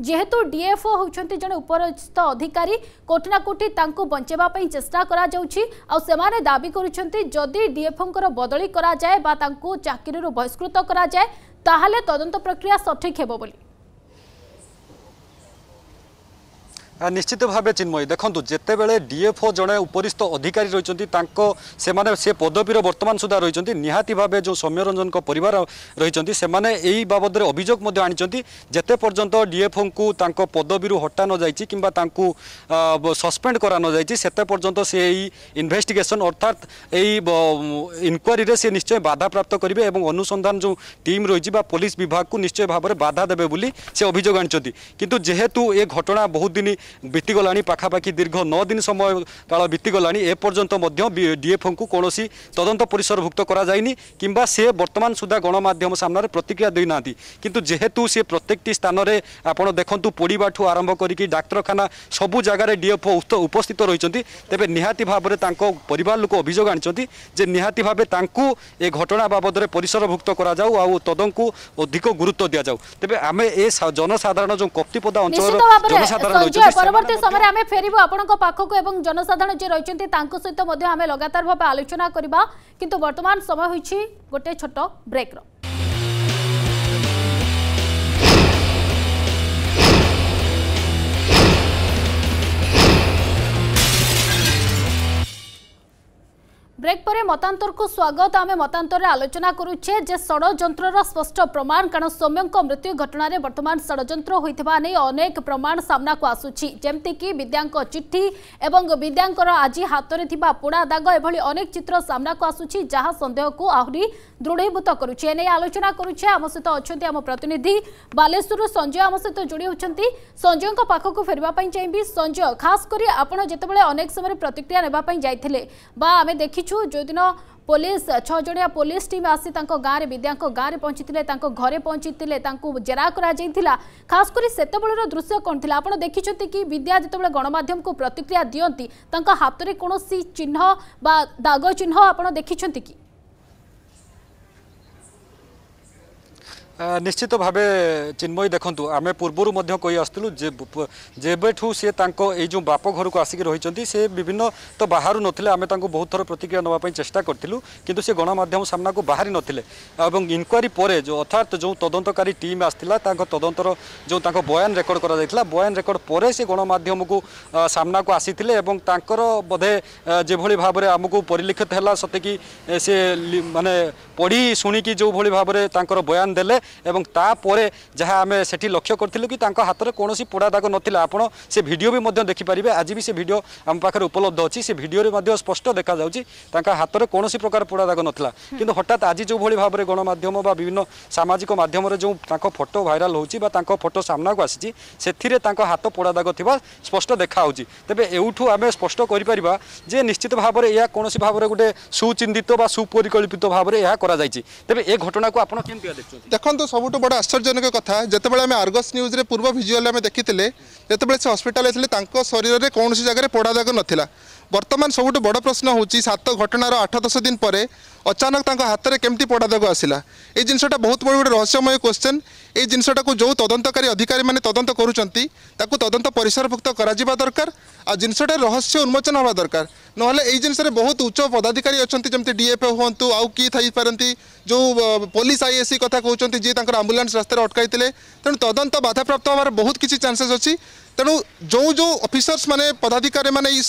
যেহেতু ডিএফও হচ্ছেন জন উপরস্থ অধিকারী কোটি না কোটি তাঁকু বঞ্চাইবা চেষ্টা করা যাচ্ছে আসে দাবি করছেন যদি ডিএফওঙ্কর বদলি করা যায় বা তাঁকু চাকরির বহিষ্কৃত করা যায় তাহলে তদন্ত প্রক্রিয়া সঠিক হব বলে নিশ্চিত ভাবে চিন্ময়ী দেখুন যেতবে ডিএফও জনে উপরিস্থ অধিকারী রয়েছেন তাঁক সে সে পদবীর বর্তমান সুদ্ধা রয়েছেন নিহতি ভাবে যে সৌম্যরঞ্জন পরিবার রয়েছেন সে এই বাবদে অভিযোগ আনিছেন যেতে পর্যন্ত ডিএফও তাঁক পদবীর হটা নযাই কিংবা তাঁক সসপেন্ড করা নযাই সেতে পর্যন্ত সে এই ইনভেস্টিগেসন অর্থাৎ এই ইনকোয়ারি সে নিশ্চয় বাধাপ্রাপ্ত করবে এবং অনুসন্ধান যে টিম রয়েছে বা পুলিশ বিভাগকে নিশ্চয় ভাবে বাধা দেবে বলে সে অভিযোগ আনিছেন কিন্তু যেহেতু এ ঘটনা বহুদিন ବିତିଗଲାଣି ପାଖାପାଖି ଦୀର୍ଘ ନଅ ଦିନ ସମୟ କାଳ ବିତିଗଲାଣି ଏପର୍ଯ୍ୟନ୍ତ ମଧ୍ୟ ଡିଏଫ୍ଓଙ୍କୁ କୌଣସି ତଦନ୍ତ ପରିସରଭୁକ୍ତ କରାଯାଇନି କିମ୍ବା ସେ ବର୍ତ୍ତମାନ ସୁଦ୍ଧା ଗଣମାଧ୍ୟମ ସାମ୍ନାରେ ପ୍ରତିକ୍ରିୟା ଦେଇନାହାନ୍ତି କିନ୍ତୁ ଯେହେତୁ ସେ ପ୍ରତ୍ୟେକଟି ସ୍ଥାନରେ ଆପଣ ଦେଖନ୍ତୁ ପୋଡ଼ିବାଠୁ ଆରମ୍ଭ କରିକି ଡାକ୍ତରଖାନା ସବୁ ଜାଗାରେ ଡିଏଫ୍ଓ ଉପସ୍ଥିତ ରହିଛନ୍ତି ତେବେ ନିହାତି ଭାବରେ ତାଙ୍କ ପରିବାର ଲୋକ ଅଭିଯୋଗ ଆଣିଛନ୍ତି ଯେ ନିହାତି ଭାବେ ତାଙ୍କୁ ଏ ଘଟଣା ବାବଦରେ ପରିସରଭୁକ୍ତ କରାଯାଉ ଆଉ ତଦନ୍ତକୁ ଅଧିକ ଗୁରୁତ୍ୱ ଦିଆଯାଉ ତେବେ ଆମେ ଏ ଜନସାଧାରଣ ଯେଉଁ କପ୍ତିପଦା ଅଞ୍ଚଳର ଜନସାଧାରଣ ରହିଛନ୍ତି পরবর্তী সময় আমি ফেরবু আপনার পাখক এবং জনসাধারণ যে রয়েছেন সহ আমি লগাতার ভাবে আলোচনা করা কিন্তু বর্তমান সময় হয়েছে গোটে ছোট ব্রেক্র ব্রেক পরে মতান্তরক স্বাগত আমি মতান্তরের আলোচনা করুছে যে ষড়যন্ত্রর স্পষ্ট প্রমাণ কারণ সৌম্যঙ্ক মৃত্যু ঘটনার বর্তমান ষড়যন্ত্র হয়ে নেই অনেক প্রমাণ সামনাকু আসুছি যেমিকি বিদ্যাঙ্ক চিঠি এবং বিদ্যাঙ্কর আজ হাতরে পোড়া দাগ এভাবে অনেক চিত্র সামনাকু আসুছি যা সন্দেহকু আহরি ଦୃଢ଼ୀଭୂତ କରୁଛି ଏନେଇ ଆଲୋଚନା କରୁଛେ ଆମ ସହିତ ଅଛନ୍ତି ଆମ ପ୍ରତିନିଧି ବାଲେଶ୍ୱରରୁ ସଞ୍ଜୟ ଆମ ସହିତ ଯୋଡ଼ି ହେଉଛନ୍ତି ସଞ୍ଜୟଙ୍କ ପାଖକୁ ଫେରିବା ପାଇଁ ଚାହିଁବି ସଞ୍ଜୟ ଖାସ୍ କରି ଆପଣ ଯେତେବେଳେ ଅନେକ ସମୟରେ ପ୍ରତିକ୍ରିୟା ନେବା ପାଇଁ ଯାଇଥିଲେ ବା ଆମେ ଦେଖିଛୁ ଯେଉଁଦିନ ପୋଲିସ ଛଅ ଜଣିଆ ପୋଲିସ ଟିମ୍ ଆସି ତାଙ୍କ ଗାଁରେ ବିଦ୍ୟାଙ୍କ ଗାଁରେ ପହଞ୍ଚିଥିଲେ ତାଙ୍କ ଘରେ ପହଞ୍ଚିଥିଲେ ତାଙ୍କୁ ଜେରା କରାଯାଇଥିଲା ଖାସ୍ କରି ସେତେବେଳର ଦୃଶ୍ୟ କ'ଣ ଥିଲା ଆପଣ ଦେଖିଛନ୍ତି କି ବିଦ୍ୟା ଯେତେବେଳେ ଗଣମାଧ୍ୟମକୁ ପ୍ରତିକ୍ରିୟା ଦିଅନ୍ତି ତାଙ୍କ ହାତରେ କୌଣସି ଚିହ୍ନ ବା ଦାଗ ଚିହ୍ନ ଆପଣ ଦେଖିଛନ୍ତି କି ନିଶ୍ଚିତ ଭାବେ ଚିନ୍ମୟୀ ଦେଖନ୍ତୁ ଆମେ ପୂର୍ବରୁ ମଧ୍ୟ କହିଆସୁଥିଲୁ ଯେ ଯେବେଠୁ ସିଏ ତାଙ୍କ ଏଇ ଯେଉଁ ବାପ ଘରକୁ ଆସିକି ରହିଛନ୍ତି ସେ ବିଭିନ୍ନ ତ ବାହାରୁ ନଥିଲେ ଆମେ ତାଙ୍କୁ ବହୁତ ଥର ପ୍ରତିକ୍ରିୟା ନେବା ପାଇଁ ଚେଷ୍ଟା କରିଥିଲୁ କିନ୍ତୁ ସେ ଗଣମାଧ୍ୟମ ସାମ୍ନାକୁ ବାହାରି ନଥିଲେ ଏବଂ ଇନକ୍ୱାରି ପରେ ଯେଉଁ ଅର୍ଥାତ୍ ଯେଉଁ ତଦନ୍ତକାରୀ ଟିମ୍ ଆସିଥିଲା ତାଙ୍କ ତଦନ୍ତର ଯେଉଁ ତାଙ୍କ ବୟାନ ରେକର୍ଡ଼ କରାଯାଇଥିଲା ବୟାନ ରେକର୍ଡ଼ ପରେ ସେ ଗଣମାଧ୍ୟମକୁ ସାମ୍ନାକୁ ଆସିଥିଲେ ଏବଂ ତାଙ୍କର ବୋଧେ ଯେଭଳି ଭାବରେ ଆମକୁ ପରିଲକ୍ଷିତ ହେଲା ସତେକି ସେ ମାନେ পড়ি শুণিকি যেভাবে ভাবে তাঁর বয়ান দেলে এবং তাপরে যা আমি সেটি লক্ষ্য করলু কি তাঁর হাতের কোণী পোড়া দাগ নথিলা আপনার সে ভিডিও বি দেখিপারে আজ বি সে ভিডিও আমার পাখে উপলব্ধ অছি সে ভিডিওরে স্পষ্ট দেখা যাচ্ছে তাঁর হাতের কোণী প্রকার পোড়া দাগ নথিলা কিন্তু হঠাৎ আজ যেভাবে ভাবে গণমাধ্যম বা বিভিন্ন সামাজিক মাধ্যমে যে তাঁর ফটো ভাইরাল হচ্ছে বা তাঁর ফটো সামনাকু আসিছে সেথিরে তাঁর হাত পোড়া দাগ থাকা স্পষ্ট দেখা হচ্ছে তবে এউঠু আমি স্পষ্ট করে যে নিশ্চিত ভাবে এ কোণী ভাবে গোটে সুচিন্তিত বা সুপরিকল্পিত ভাবে କରାଯାଇଛି ତେବେ ଏ ଘଟଣାକୁ ଆପଣ କେମିତି ଦେଖୁଛନ୍ତି ଦେଖନ୍ତୁ ସବୁଠୁ ବଡ଼ ଆଶ୍ଚର୍ଯ୍ୟଜନକ କଥା ଯେତେବେଳେ ଆମେ ଆର୍ଗସ୍ ନ୍ୟୁଜ୍ରେ ପୂର୍ବ ଭିଜୁଆଲ୍ ଆମେ ଦେଖିଥିଲେ ଯେତେବେଳେ ସେ ହସ୍ପିଟାଲ୍ ଥିଲେ ତାଙ୍କ ଶରୀରରେ କୌଣସି ଜାଗାରେ ପୋଡ଼ା ଦାଗ ନଥିଲା বর্তমান সবুঠ বড় প্রশ্ন হচ্ছে সাত ঘটনার আঠ দশ দিন পরে অচানক তাঁর হাতের কমিটি পড়া দাগ আসিলা এই জিনিসটা বহু বড় গোটে রহস্যময় কোশ্চেন এই জিনিসটা যে তদন্তকারী অধিকারী মানে তদন্ত করছেন তা তদন্ত পরিসরভুক্ত করা দরকার আর জিনিসটা রহস্য উন্মোচন হওয়া দরকার নহলে এই জিনিসের বহু উচ্চ পদাধিকারী অনেক যেমন ডিএফএ হুম আউ কি থাইপারতি যে পুলিশ আইএসি কথা কৌন যে তাঁর আম্বুলান্স রাস্তায় অটকাই তেমন তদন্ত বাধাপ্রাপ্ত হওয়ার বহু কিছু চান্সেস অ তেমন যে অফিসর্স মানে পদাধিকারী মানে এই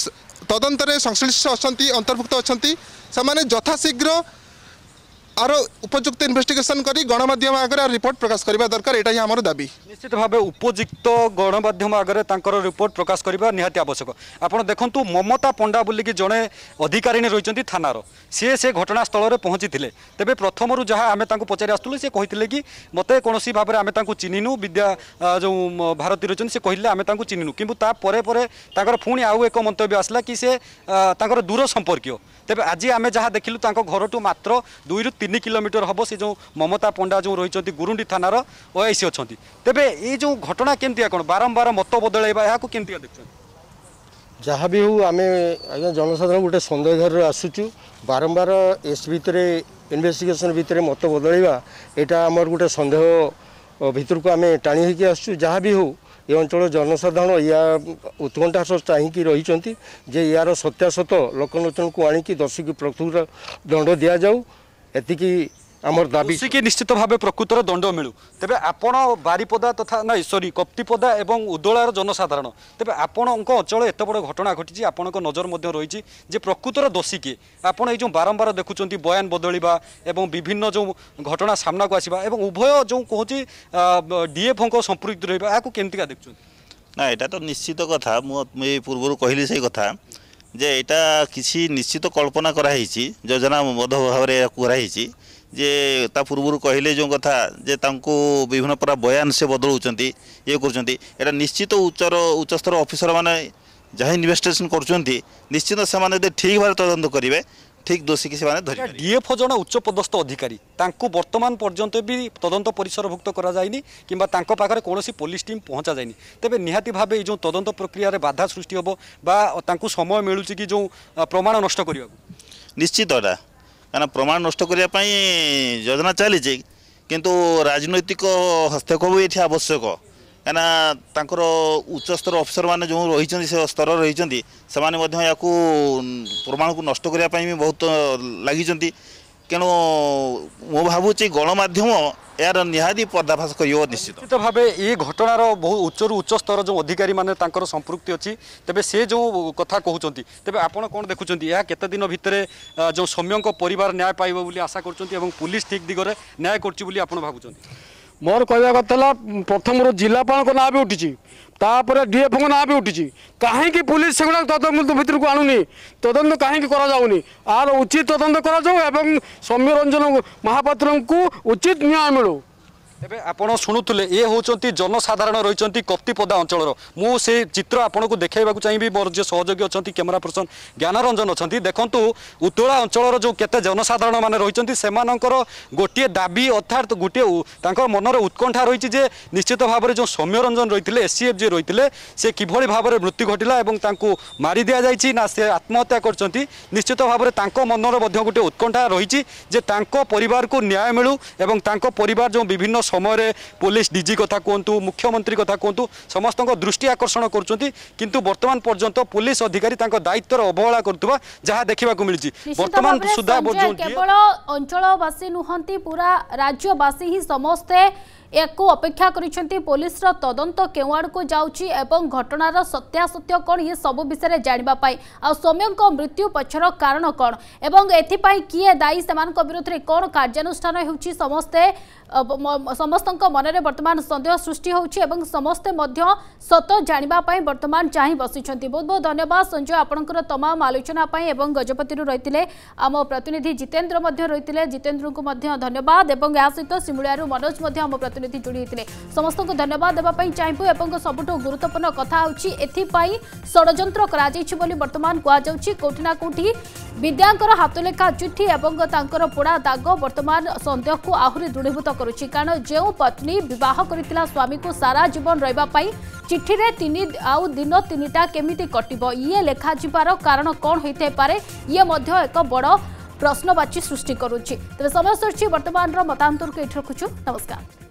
ତଦନ୍ତରେ ସଂଶ୍ଳିଷ୍ଟ ଅଛନ୍ତି ଅନ୍ତର୍ଭୁକ୍ତ ଅଛନ୍ତି ସେମାନେ ଯଥାଶୀଘ୍ର আর উপযুক্ত ইনভেস্টিগেশন করে গণমাধ্যম আগে রিপোর্ট প্রকাশ করা দরকার এটাই আমার দাবি নিশ্চিত ভাবে উপযুক্ত গণমাধ্যম আগে তাঁর রিপোর্ট প্রকাশ করা নিহতি আবশ্যক আপনার দেখুন মমতা পণ্ডা বলিকি জনে অধিকারিণী রয়েছেন থানার সি সে ঘটনাস্থলের পৌঁছিলে তেমনি প্রথমর যা আমি তাঁর পচারি আসুলু সে কে কি মতো কৌশি ভাবে আমি তাঁর চিহ্নিনু বিদ্যা যে ভারতী রয়েছেন সে কে আমি তাঁর চিহ্নিনু কিন্তু তাপরে পরে তাঁর পুঁ আউ এক মন্তব্য আসলা কি সে তাঁর দূর সম্পর্কীয় তেমনি আজ আমি যা দেখিলু তাঁর ঘরঠু মাত্র দুই রু তিন ତିନି କିଲୋମିଟର ହେବ ସେ ଯେଉଁ ମମତା ପଣ୍ଡା ଯେଉଁ ରହିଛନ୍ତି ଗୁରୁଣ୍ଡି ଥାନାର ଓ ଆଇ ସି ଅଛନ୍ତି ତେବେ ଏଇ ଯେଉଁ ଘଟଣା କେମିତିଆ କ'ଣ ବାରମ୍ବାର ମତ ବଦଳାଇବା ଏହାକୁ କେମିତିଆ ଦେଖୁଛନ୍ତି ଯାହା ବି ହଉ ଆମେ ଆଜ୍ଞା ଜନସାଧାରଣ ଗୋଟେ ସନ୍ଦେହ ଧାରରୁ ଆସୁଛୁ ବାରମ୍ବାର ଏସ୍ ଭିତରେ ଇନଭେଷ୍ଟିଗେସନ୍ ଭିତରେ ମତ ବଦଳାଇବା ଏଇଟା ଆମର ଗୋଟେ ସନ୍ଦେହ ଭିତରକୁ ଆମେ ଟାଣି ହେଇକି ଆସୁଛୁ ଯାହା ବି ହଉ ଏ ଅଞ୍ଚଳ ଜନସାଧାରଣ ଏହା ଉତ୍କଣ୍ଠା ଚାହିଁକି ରହିଛନ୍ତି ଯେ ଏହାର ସତ୍ୟାସତ ଲୋକଲୋଚନକୁ ଆଣିକି ଦର୍ଶିକି ପ୍ରକୃତ ଦଣ୍ଡ ଦିଆଯାଉ ଏତିକି আমার দাবি কৃষিকে নিশ্চিতভাবে প্রকৃতর দণ্ড মিলু তবে আপনার বারিপদা তথা না সরি কপ্তিপদা এবং উদোলার জনসাধারণ তবে আপনার অঞ্চল এত বড় ঘটনা ঘটিছে আপনার নজর মধ্যে রয়েছে যে প্রকৃতর দোষী কি আপনার এই যে বারম্বার দেখুম বয়ান বদলিবা এবং বিভিন্ন যে ঘটনা সামনাকু আসবা এবং উভয় যে কুচি ডিএফঙ্ক সম্পৃক্ত রহবা এখন কেমিকা দেখছেন না এটা তো নিশ্চিত কথা মু এই পূর্বর কহিলি সেই কথা ଯେ ଏଇଟା କିଛି ନିଶ୍ଚିତ କଳ୍ପନା କରାହେଇଛି ଯୋଜନାବଦ୍ଧ ଭାବରେ ଏହାକୁ କରାହେଇଛି ଯେ ତା ପୂର୍ବରୁ କହିଲେ ଯେଉଁ କଥା ଯେ ତାଙ୍କୁ ବିଭିନ୍ନ ପ୍ରକାର ବୟାନ ସେ ବଦଳାଉଛନ୍ତି ଇଏ କରୁଛନ୍ତି ଏଇଟା ନିଶ୍ଚିତ ଉଚ୍ଚର ଉଚ୍ଚସ୍ତର ଅଫିସରମାନେ ଯାହା ଇନଭେଷ୍ଟିଗେସନ୍ କରୁଛନ୍ତି ନିଶ୍ଚିତ ସେମାନେ ଯଦି ଠିକ୍ ଭାବରେ ତଦନ୍ତ କରିବେ ঠিক দোষী কি সেমানে ধরি ডিএফও জন উচ্চপদস্থ অধিকারী তাঁকু বর্তমান পর্যন্ত বি তদন্ত পরিসরভুক্ত করা যায়নি কিংবা তাঁক পাখে কোণী পুলিশ টিম পৌঁছা যায়নি তেবে নিহাতি ভাবে এই যে তদন্ত প্রক্রিয়ার বাধা সৃষ্টি হব বা তাঁকু সময় মিলুচি কি যে প্রমাণ নষ্ট করা নিশ্চিত এটা কারণ প্রমাণ নষ্ট করা যোজনা চালিছে কিন্তু রাজনৈতিক হস্তক্ষেপ এটি আবশ্যক କାହିଁକିନା ତାଙ୍କର ଉଚ୍ଚସ୍ତର ଅଫିସରମାନେ ଯେଉଁ ରହିଛନ୍ତି ସେ ସ୍ତରରେ ରହିଛନ୍ତି ସେମାନେ ମଧ୍ୟ ୟାକୁ ପ୍ରମାଣକୁ ନଷ୍ଟ କରିବା ପାଇଁ ବି ବହୁତ ଲାଗିଛନ୍ତି ତେଣୁ ମୁଁ ଭାବୁଛି ଗଣମାଧ୍ୟମ ଏହାର ନିହାତି ପର୍ଦ୍ଦାଫାଶ କରିବ ନିଶ୍ଚିତ ଭାବେ ଏ ଘଟଣାର ବହୁ ଉଚ୍ଚରୁ ଉଚ୍ଚ ସ୍ତର ଯେଉଁ ଅଧିକାରୀମାନେ ତାଙ୍କର ସମ୍ପୃକ୍ତି ଅଛି ତେବେ ସେ ଯେଉଁ କଥା କହୁଛନ୍ତି ତେବେ ଆପଣ କ'ଣ ଦେଖୁଛନ୍ତି ଏହା କେତେ ଦିନ ଭିତରେ ଯେଉଁ ସୌମ୍ୟଙ୍କ ପରିବାର ନ୍ୟାୟ ପାଇବ ବୋଲି ଆଶା କରୁଛନ୍ତି ଏବଂ ପୁଲିସ୍ ଠିକ୍ ଦିଗରେ ନ୍ୟାୟ କରୁଛି ବୋଲି ଆପଣ ଭାବୁଛନ୍ତି ମୋର କହିବା କଥା ହେଲା ପ୍ରଥମରୁ ଜିଲ୍ଲାପାଳଙ୍କ ନାଁ ବି ଉଠିଛି ତାପରେ ଡିଏଫ୍ଓଙ୍କ ନାଁ ବି ଉଠିଛି କାହିଁକି ପୁଲିସ ସେଗୁଡ଼ାକ ତଦନ୍ତ ଭିତରକୁ ଆଣୁନି ତଦନ୍ତ କାହିଁକି କରାଯାଉନି ଆର ଉଚିତ ତଦନ୍ତ କରାଯାଉ ଏବଂ ସୌମ୍ୟରଞ୍ଜନ ମହାପାତ୍ରଙ୍କୁ ଉଚିତ ନ୍ୟାୟ ମିଳୁ ଏବେ ଆପଣ ଶୁଣୁଥିଲେ ଏ ହେଉଛନ୍ତି ଜନସାଧାରଣ ରହିଛନ୍ତି କପ୍ତିପଦା ଅଞ୍ଚଳର ମୁଁ ସେ ଚିତ୍ର ଆପଣଙ୍କୁ ଦେଖାଇବାକୁ ଚାହିଁବି ମୋର ଯିଏ ସହଯୋଗୀ ଅଛନ୍ତି କ୍ୟାମେରା ପର୍ସନ ଜ୍ଞାନରଞ୍ଜନ ଅଛନ୍ତି ଦେଖନ୍ତୁ ଉତ୍ତୋଳା ଅଞ୍ଚଳର ଯେଉଁ କେତେ ଜନସାଧାରଣମାନେ ରହିଛନ୍ତି ସେମାନଙ୍କର ଗୋଟିଏ ଦାବି ଅର୍ଥାତ୍ ଗୋଟିଏ ତାଙ୍କର ମନରେ ଉତ୍କଣ୍ଠା ରହିଛି ଯେ ନିଶ୍ଚିତ ଭାବରେ ଯେଉଁ ସୌମ୍ୟରଞ୍ଜନ ରହିଥିଲେ ଏସ୍ସିଏଫ୍ ଯିଏ ରହିଥିଲେ ସେ କିଭଳି ଭାବରେ ମୃତ୍ୟୁ ଘଟିଲା ଏବଂ ତାଙ୍କୁ ମାରି ଦିଆଯାଇଛି ନା ସେ ଆତ୍ମହତ୍ୟା କରିଛନ୍ତି ନିଶ୍ଚିତ ଭାବରେ ତାଙ୍କ ମନରେ ମଧ୍ୟ ଗୋଟିଏ ଉତ୍କଣ୍ଠା ରହିଛି ଯେ ତାଙ୍କ ପରିବାରକୁ ନ୍ୟାୟ ମିଳୁ ଏବଂ ତାଙ୍କ ପରିବାର ଯେଉଁ ବିଭିନ୍ନ omore police dg কথা কোন্তু মুখ্যমন্ত্রী কথা কোন্তু সমস্থক দৃষ্টি আকর্ষণ করচন্তি কিন্তু বর্তমান পর্যন্ত পুলিশ অধিকারী তাক দায়িত্র অবহলা করতুবা যাহা দেখিবাকো মিলজি বর্তমান সুধা বজৌ কেবল অঞ্চলবাসী নহন্তি পুরা রাজ্যবাসী হি সমস্থে এককো अपेक्षा করচন্তি পুলিশৰ তদন্ত কেৱাৰক যাওচি এবং ঘটনাৰ সত্যাসত্য কোন ইহি সব বিষয়ৰে জানিব পাই আৰু সময়ক মৃত্যু পছৰ কারণ কোন এবং এতি পই কিহে দাই সমনক বিৰুদ্ধে কোন কাৰ্যানুষ্ঠান হ'উচি সমস্থে समस्तଙ୍କ মনৰে বৰ্তমান সন্দেহ সৃষ্টি হৈ আছে আৰু সমস্তে মধ্য সত জানিব পাৰাই বৰ্তমান চাই বসিছন্তি বহুত বহুত ধন্যবাদ সঞ্জয় আপোনাকৰ तमाम আলোচনা পাই আৰু গজপতি ৰইtile আমা প্ৰতিনিধি জিতেন্দ্ৰ মধ্য ৰইtile জিতেন্দ্ৰক মধ্য ধন্যবাদ আৰু ইয়াসিত সিমুলিয়ৰু মনোজ মধ্য আমা প্ৰতিনিধি জড়িত হৈছিনে সমস্তক ধন্যবাদ দিবা পাই চাইপউ আপোনাক সবটো গুৰুতপৰ্ণ কথা আছে এতি পই ষড়যন্ত্র কৰা যায়েছ বলি বৰ্তমান গুৱা হৈছে কোটিনা কোটী ବିଦ୍ୟାଙ୍କର ହାତଲେଖା ଚିଠି ଏବଂ ତାଙ୍କର ପୋଡ଼ା ଦାଗ ବର୍ତ୍ତମାନ ସନ୍ଦେହକୁ ଆହୁରି ଦୃଢ଼ୀଭୂତ କରୁଛି କାରଣ ଯେଉଁ ପତ୍ନୀ ବିବାହ କରିଥିଲା ସ୍ୱାମୀକୁ ସାରା ଜୀବନ ରହିବା ପାଇଁ ଚିଠିରେ ତିନି ଆଉ ଦିନ ତିନିଟା କେମିତି କଟିବ ଇଏ ଲେଖାଯିବାର କାରଣ କ'ଣ ହୋଇଥାଇପାରେ ଇଏ ମଧ୍ୟ ଏକ ବଡ଼ ପ୍ରଶ୍ନବାଚୀ ସୃଷ୍ଟି କରୁଛି ତେବେ ସମୟ ସରିଛି ବର୍ତ୍ତମାନର ମତାନ୍ତରକୁ ଏଠି ରଖୁଛୁ ନମସ୍କାର